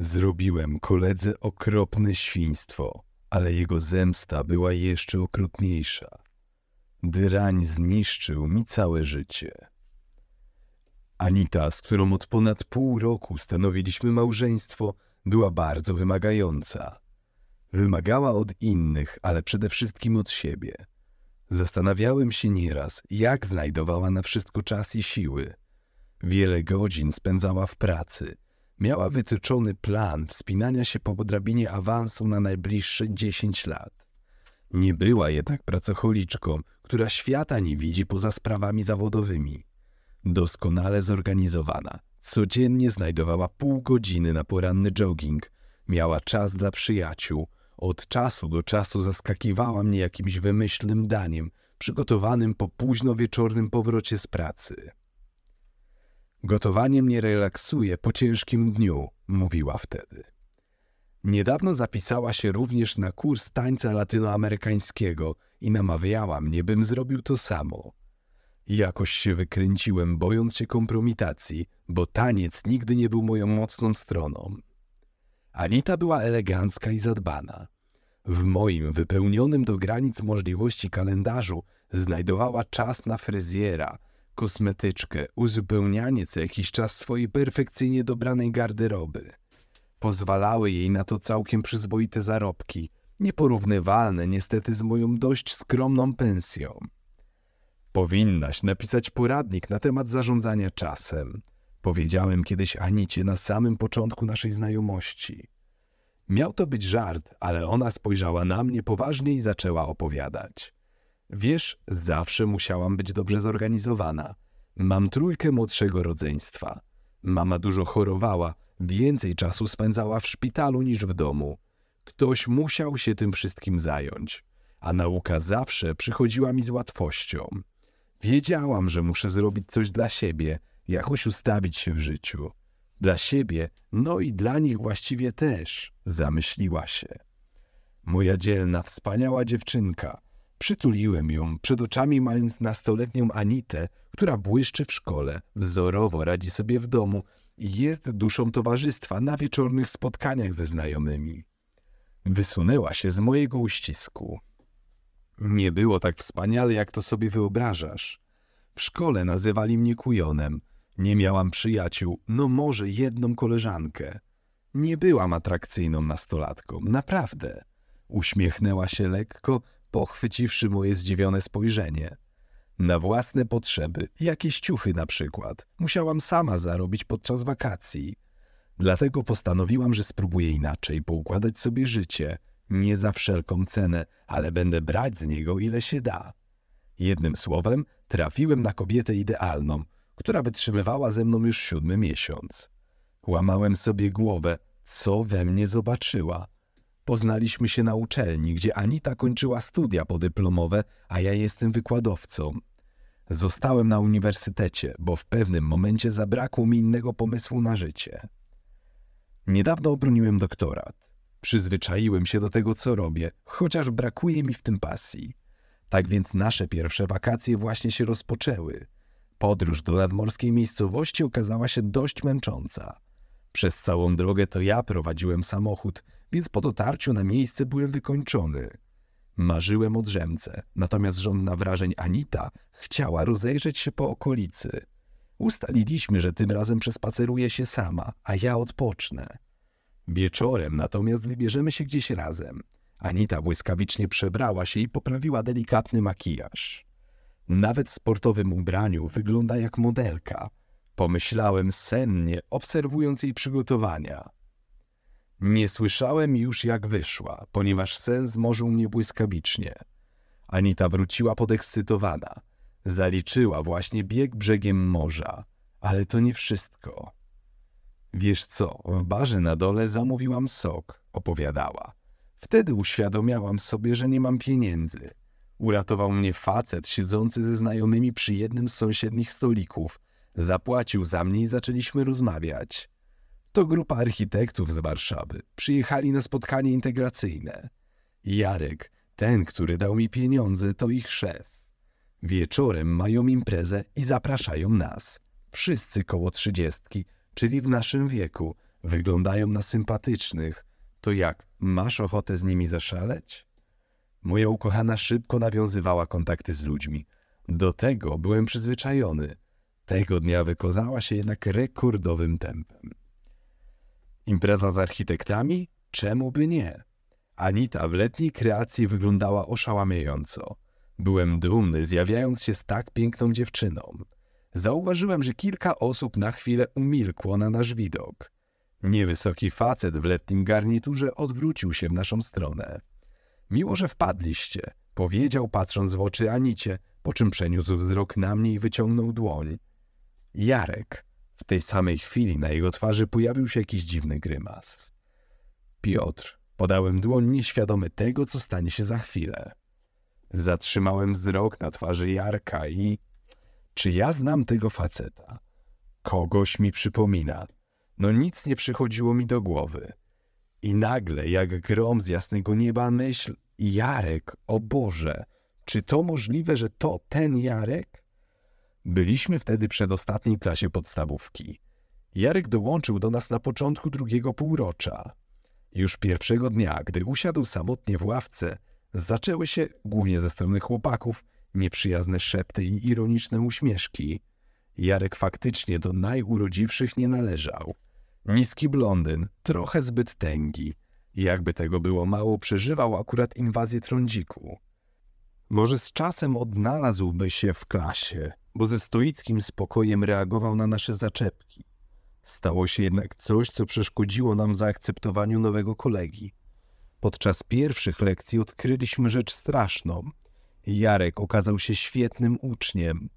Zrobiłem koledze okropne świństwo, ale jego zemsta była jeszcze okrutniejsza. Dyrań zniszczył mi całe życie. Anita, z którą od ponad pół roku stanowiliśmy małżeństwo, była bardzo wymagająca. Wymagała od innych, ale przede wszystkim od siebie. Zastanawiałem się nieraz, jak znajdowała na wszystko czas i siły. Wiele godzin spędzała w pracy – miała wytyczony plan wspinania się po drabinie awansu na najbliższe 10 lat. Nie była jednak pracocholiczką, która świata nie widzi poza sprawami zawodowymi. Doskonale zorganizowana, codziennie znajdowała pół godziny na poranny jogging, miała czas dla przyjaciół, od czasu do czasu zaskakiwała mnie jakimś wymyślnym daniem, przygotowanym po późno wieczornym powrocie z pracy. Gotowanie mnie relaksuje po ciężkim dniu, mówiła wtedy. Niedawno zapisała się również na kurs tańca latynoamerykańskiego i namawiała mnie, bym zrobił to samo. Jakoś się wykręciłem, bojąc się kompromitacji, bo taniec nigdy nie był moją mocną stroną. Anita była elegancka i zadbana. W moim wypełnionym do granic możliwości kalendarzu znajdowała czas na fryzjera – kosmetyczkę, uzupełnianie co jakiś czas swojej perfekcyjnie dobranej garderoby. Pozwalały jej na to całkiem przyzwoite zarobki, nieporównywalne niestety z moją dość skromną pensją. Powinnaś napisać poradnik na temat zarządzania czasem, powiedziałem kiedyś Anicie na samym początku naszej znajomości. Miał to być żart, ale ona spojrzała na mnie poważnie i zaczęła opowiadać. Wiesz, zawsze musiałam być dobrze zorganizowana. Mam trójkę młodszego rodzeństwa. Mama dużo chorowała, więcej czasu spędzała w szpitalu niż w domu. Ktoś musiał się tym wszystkim zająć, a nauka zawsze przychodziła mi z łatwością. Wiedziałam, że muszę zrobić coś dla siebie, jakoś ustawić się w życiu. Dla siebie, no i dla nich właściwie też, zamyśliła się. Moja dzielna, wspaniała dziewczynka – Przytuliłem ją przed oczami, mając nastoletnią Anitę, która błyszczy w szkole, wzorowo radzi sobie w domu i jest duszą towarzystwa na wieczornych spotkaniach ze znajomymi. Wysunęła się z mojego uścisku. Nie było tak wspaniale, jak to sobie wyobrażasz. W szkole nazywali mnie kujonem. Nie miałam przyjaciół, no może jedną koleżankę. Nie byłam atrakcyjną nastolatką, naprawdę. Uśmiechnęła się lekko, pochwyciwszy moje zdziwione spojrzenie. Na własne potrzeby, jakieś ciuchy na przykład, musiałam sama zarobić podczas wakacji. Dlatego postanowiłam, że spróbuję inaczej poukładać sobie życie, nie za wszelką cenę, ale będę brać z niego ile się da. Jednym słowem, trafiłem na kobietę idealną, która wytrzymywała ze mną już siódmy miesiąc. Łamałem sobie głowę, co we mnie zobaczyła – Poznaliśmy się na uczelni, gdzie Anita kończyła studia podyplomowe, a ja jestem wykładowcą. Zostałem na uniwersytecie, bo w pewnym momencie zabrakło mi innego pomysłu na życie. Niedawno obroniłem doktorat. Przyzwyczaiłem się do tego, co robię, chociaż brakuje mi w tym pasji. Tak więc nasze pierwsze wakacje właśnie się rozpoczęły. Podróż do nadmorskiej miejscowości okazała się dość męcząca. Przez całą drogę to ja prowadziłem samochód, więc po dotarciu na miejsce byłem wykończony. Marzyłem o drzemce, natomiast żonna wrażeń Anita chciała rozejrzeć się po okolicy. Ustaliliśmy, że tym razem przespaceruje się sama, a ja odpocznę. Wieczorem natomiast wybierzemy się gdzieś razem. Anita błyskawicznie przebrała się i poprawiła delikatny makijaż. Nawet w sportowym ubraniu wygląda jak modelka – Pomyślałem sennie, obserwując jej przygotowania. Nie słyszałem już, jak wyszła, ponieważ sen zmorzył mnie błyskawicznie. Anita wróciła podekscytowana. Zaliczyła właśnie bieg brzegiem morza. Ale to nie wszystko. Wiesz co, w barze na dole zamówiłam sok, opowiadała. Wtedy uświadomiałam sobie, że nie mam pieniędzy. Uratował mnie facet siedzący ze znajomymi przy jednym z sąsiednich stolików – Zapłacił za mnie i zaczęliśmy rozmawiać. To grupa architektów z Warszawy. Przyjechali na spotkanie integracyjne. Jarek, ten, który dał mi pieniądze, to ich szef. Wieczorem mają imprezę i zapraszają nas. Wszyscy koło trzydziestki, czyli w naszym wieku, wyglądają na sympatycznych. To jak, masz ochotę z nimi zaszaleć? Moja ukochana szybko nawiązywała kontakty z ludźmi. Do tego byłem przyzwyczajony – tego dnia wykazała się jednak rekordowym tempem. Impreza z architektami? Czemu by nie? Anita w letniej kreacji wyglądała oszałamiająco. Byłem dumny, zjawiając się z tak piękną dziewczyną. Zauważyłem, że kilka osób na chwilę umilkło na nasz widok. Niewysoki facet w letnim garniturze odwrócił się w naszą stronę. Miło, że wpadliście, powiedział patrząc w oczy Anicie, po czym przeniósł wzrok na mnie i wyciągnął dłoń. Jarek. W tej samej chwili na jego twarzy pojawił się jakiś dziwny grymas. Piotr. Podałem dłoń nieświadomy tego, co stanie się za chwilę. Zatrzymałem wzrok na twarzy Jarka i... Czy ja znam tego faceta? Kogoś mi przypomina. No nic nie przychodziło mi do głowy. I nagle, jak grom z jasnego nieba, myśl... Jarek, o Boże, czy to możliwe, że to ten Jarek? Byliśmy wtedy przedostatniej klasie podstawówki. Jarek dołączył do nas na początku drugiego półrocza. Już pierwszego dnia, gdy usiadł samotnie w ławce, zaczęły się, głównie ze strony chłopaków, nieprzyjazne szepty i ironiczne uśmieszki. Jarek faktycznie do najurodziwszych nie należał. Niski blondyn, trochę zbyt tęgi. Jakby tego było mało, przeżywał akurat inwazję trądziku. Może z czasem odnalazłby się w klasie, bo ze stoickim spokojem reagował na nasze zaczepki. Stało się jednak coś, co przeszkodziło nam zaakceptowaniu nowego kolegi. Podczas pierwszych lekcji odkryliśmy rzecz straszną. Jarek okazał się świetnym uczniem.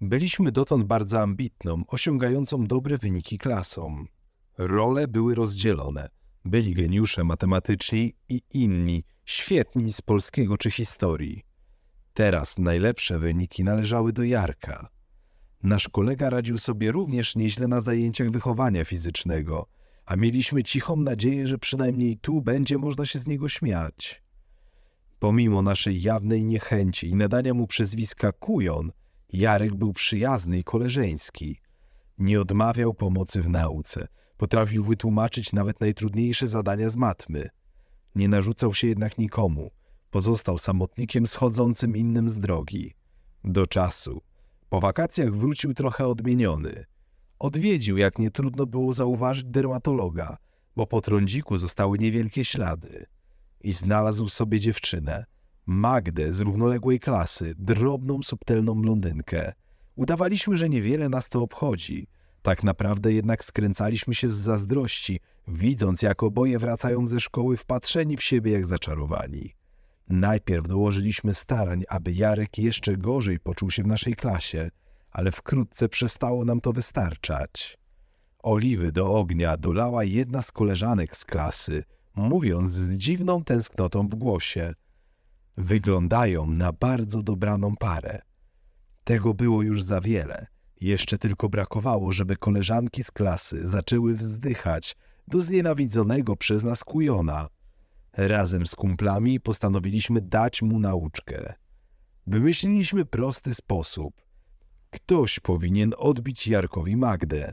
Byliśmy dotąd bardzo ambitną, osiągającą dobre wyniki klasą. Role były rozdzielone. Byli geniusze matematyczni i inni, świetni z polskiego czy historii. Teraz najlepsze wyniki należały do Jarka. Nasz kolega radził sobie również nieźle na zajęciach wychowania fizycznego, a mieliśmy cichą nadzieję, że przynajmniej tu będzie można się z niego śmiać. Pomimo naszej jawnej niechęci i nadania mu przezwiska Kujon, Jarek był przyjazny i koleżeński. Nie odmawiał pomocy w nauce, potrafił wytłumaczyć nawet najtrudniejsze zadania z matmy. Nie narzucał się jednak nikomu – Pozostał samotnikiem schodzącym innym z drogi. Do czasu. Po wakacjach wrócił trochę odmieniony. Odwiedził, jak nie trudno było zauważyć, dermatologa, bo po trądziku zostały niewielkie ślady. I znalazł sobie dziewczynę. Magdę z równoległej klasy, drobną, subtelną blondynkę. Udawaliśmy, że niewiele nas to obchodzi. Tak naprawdę jednak skręcaliśmy się z zazdrości, widząc jak oboje wracają ze szkoły wpatrzeni w siebie jak zaczarowani. Najpierw dołożyliśmy starań, aby Jarek jeszcze gorzej poczuł się w naszej klasie, ale wkrótce przestało nam to wystarczać. Oliwy do ognia dolała jedna z koleżanek z klasy, mówiąc z dziwną tęsknotą w głosie. Wyglądają na bardzo dobraną parę. Tego było już za wiele. Jeszcze tylko brakowało, żeby koleżanki z klasy zaczęły wzdychać do znienawidzonego przez nas kujona – Razem z kumplami postanowiliśmy dać mu nauczkę. Wymyśliliśmy prosty sposób. Ktoś powinien odbić Jarkowi Magdę.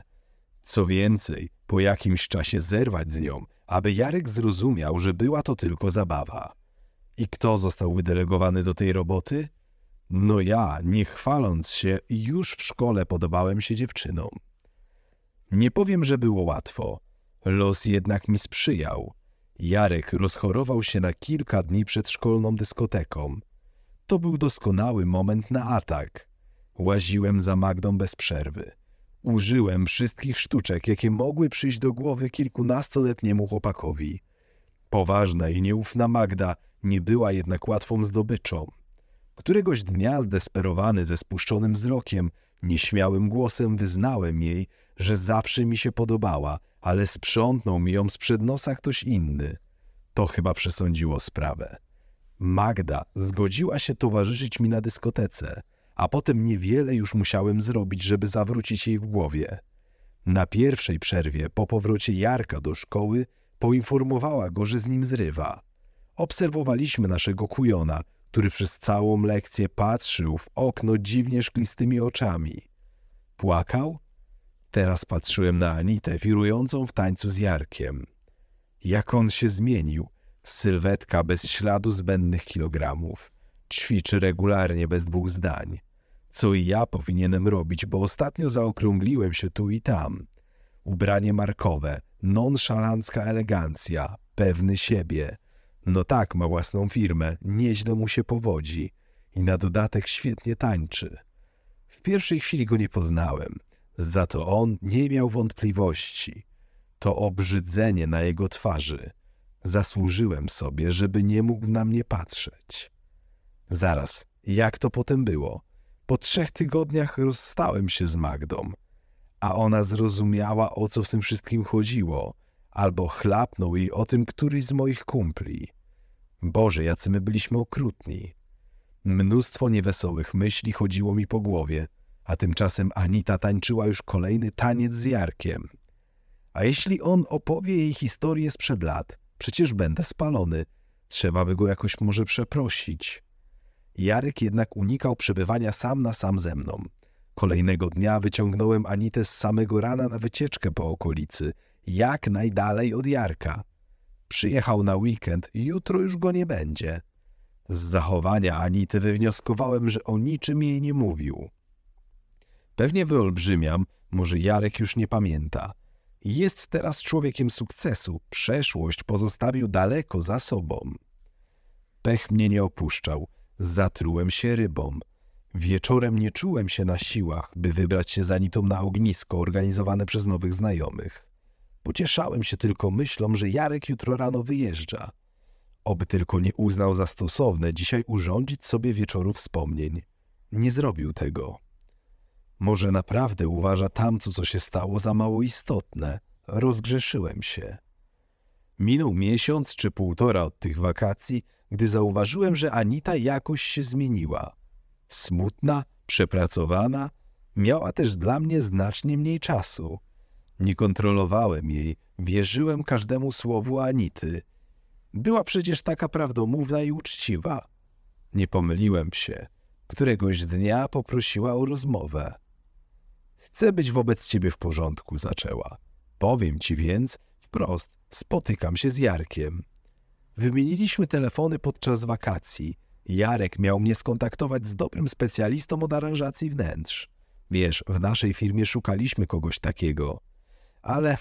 Co więcej, po jakimś czasie zerwać z nią, aby Jarek zrozumiał, że była to tylko zabawa. I kto został wydelegowany do tej roboty? No ja, nie chwaląc się, już w szkole podobałem się dziewczynom. Nie powiem, że było łatwo. Los jednak mi sprzyjał. Jarek rozchorował się na kilka dni przed szkolną dyskoteką. To był doskonały moment na atak. Łaziłem za Magdą bez przerwy. Użyłem wszystkich sztuczek, jakie mogły przyjść do głowy kilkunastoletniemu chłopakowi. Poważna i nieufna Magda nie była jednak łatwą zdobyczą. Któregoś dnia zdesperowany ze spuszczonym wzrokiem, nieśmiałym głosem wyznałem jej, że zawsze mi się podobała ale sprzątnął mi ją sprzed nosa ktoś inny. To chyba przesądziło sprawę. Magda zgodziła się towarzyszyć mi na dyskotece, a potem niewiele już musiałem zrobić, żeby zawrócić jej w głowie. Na pierwszej przerwie po powrocie Jarka do szkoły poinformowała go, że z nim zrywa. Obserwowaliśmy naszego kujona, który przez całą lekcję patrzył w okno dziwnie szklistymi oczami. Płakał? Teraz patrzyłem na Anitę wirującą w tańcu z Jarkiem. Jak on się zmienił. Sylwetka bez śladu zbędnych kilogramów. Ćwiczy regularnie bez dwóch zdań. Co i ja powinienem robić, bo ostatnio zaokrągliłem się tu i tam. Ubranie markowe, nonszalancka elegancja, pewny siebie. No tak, ma własną firmę, nieźle mu się powodzi i na dodatek świetnie tańczy. W pierwszej chwili go nie poznałem – za to on nie miał wątpliwości. To obrzydzenie na jego twarzy. Zasłużyłem sobie, żeby nie mógł na mnie patrzeć. Zaraz, jak to potem było? Po trzech tygodniach rozstałem się z Magdą, a ona zrozumiała, o co w tym wszystkim chodziło, albo chlapnął jej o tym któryś z moich kumpli. Boże, jacy my byliśmy okrutni. Mnóstwo niewesołych myśli chodziło mi po głowie – a tymczasem Anita tańczyła już kolejny taniec z Jarkiem. A jeśli on opowie jej historię sprzed lat, przecież będę spalony. Trzeba by go jakoś może przeprosić. Jarek jednak unikał przebywania sam na sam ze mną. Kolejnego dnia wyciągnąłem Anitę z samego rana na wycieczkę po okolicy, jak najdalej od Jarka. Przyjechał na weekend, jutro już go nie będzie. Z zachowania Anity wywnioskowałem, że o niczym jej nie mówił. Pewnie wyolbrzymiam, może Jarek już nie pamięta. Jest teraz człowiekiem sukcesu, przeszłość pozostawił daleko za sobą. Pech mnie nie opuszczał, zatrułem się rybą. Wieczorem nie czułem się na siłach, by wybrać się za nitą na ognisko organizowane przez nowych znajomych. Pocieszałem się tylko myślą, że Jarek jutro rano wyjeżdża. Oby tylko nie uznał za stosowne dzisiaj urządzić sobie wieczoru wspomnień. Nie zrobił tego. Może naprawdę uważa tamto, co się stało, za mało istotne. Rozgrzeszyłem się. Minął miesiąc czy półtora od tych wakacji, gdy zauważyłem, że Anita jakoś się zmieniła. Smutna, przepracowana, miała też dla mnie znacznie mniej czasu. Nie kontrolowałem jej, wierzyłem każdemu słowu Anity. Była przecież taka prawdomówna i uczciwa. Nie pomyliłem się. Któregoś dnia poprosiła o rozmowę. Chcę być wobec ciebie w porządku, zaczęła. Powiem ci więc wprost, spotykam się z Jarkiem. Wymieniliśmy telefony podczas wakacji. Jarek miał mnie skontaktować z dobrym specjalistą od aranżacji wnętrz. Wiesz, w naszej firmie szukaliśmy kogoś takiego. Ale,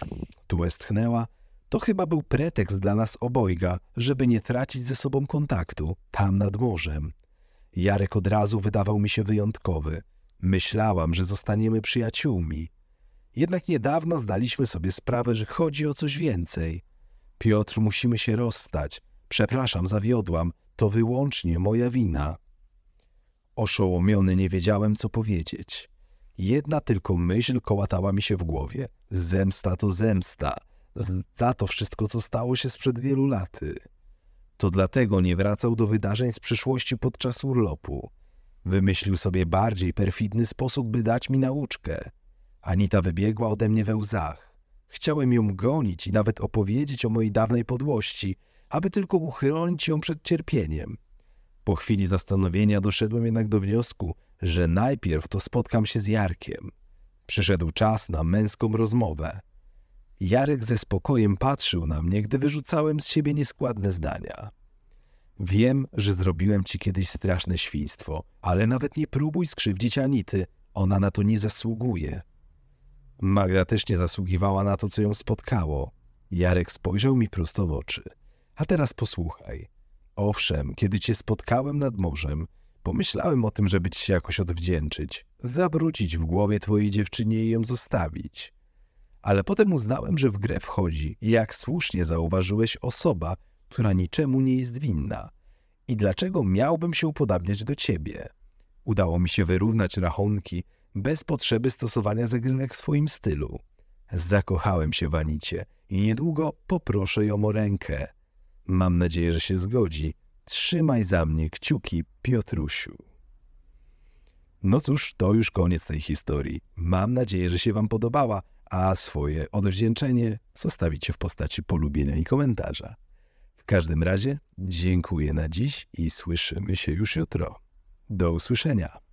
tu westchnęła, to chyba był pretekst dla nas obojga, żeby nie tracić ze sobą kontaktu, tam nad morzem. Jarek od razu wydawał mi się wyjątkowy – Myślałam, że zostaniemy przyjaciółmi. Jednak niedawno zdaliśmy sobie sprawę, że chodzi o coś więcej. Piotr, musimy się rozstać. Przepraszam, zawiodłam. To wyłącznie moja wina. Oszołomiony nie wiedziałem, co powiedzieć. Jedna tylko myśl kołatała mi się w głowie. Zemsta to zemsta. Za to wszystko, co stało się sprzed wielu laty. To dlatego nie wracał do wydarzeń z przyszłości podczas urlopu. Wymyślił sobie bardziej perfidny sposób, by dać mi nauczkę. Anita wybiegła ode mnie we łzach. Chciałem ją gonić i nawet opowiedzieć o mojej dawnej podłości, aby tylko uchronić ją przed cierpieniem. Po chwili zastanowienia doszedłem jednak do wniosku, że najpierw to spotkam się z Jarkiem. Przyszedł czas na męską rozmowę. Jarek ze spokojem patrzył na mnie, gdy wyrzucałem z siebie nieskładne zdania. Wiem, że zrobiłem ci kiedyś straszne świństwo, ale nawet nie próbuj skrzywdzić Anity. Ona na to nie zasługuje. Magda też nie zasługiwała na to, co ją spotkało. Jarek spojrzał mi prosto w oczy. A teraz posłuchaj. Owszem, kiedy cię spotkałem nad morzem, pomyślałem o tym, żeby ci się jakoś odwdzięczyć, zawrócić w głowie twojej dziewczynie i ją zostawić. Ale potem uznałem, że w grę wchodzi, jak słusznie zauważyłeś, osoba, która niczemu nie jest winna. I dlaczego miałbym się upodabniać do ciebie? Udało mi się wyrównać rachunki bez potrzeby stosowania zagrywek w swoim stylu. Zakochałem się w Anicie i niedługo poproszę ją o rękę. Mam nadzieję, że się zgodzi. Trzymaj za mnie kciuki, Piotrusiu. No cóż, to już koniec tej historii. Mam nadzieję, że się Wam podobała, a swoje odwdzięczenie zostawicie w postaci polubienia i komentarza każdym razie dziękuję na dziś i słyszymy się już jutro. Do usłyszenia.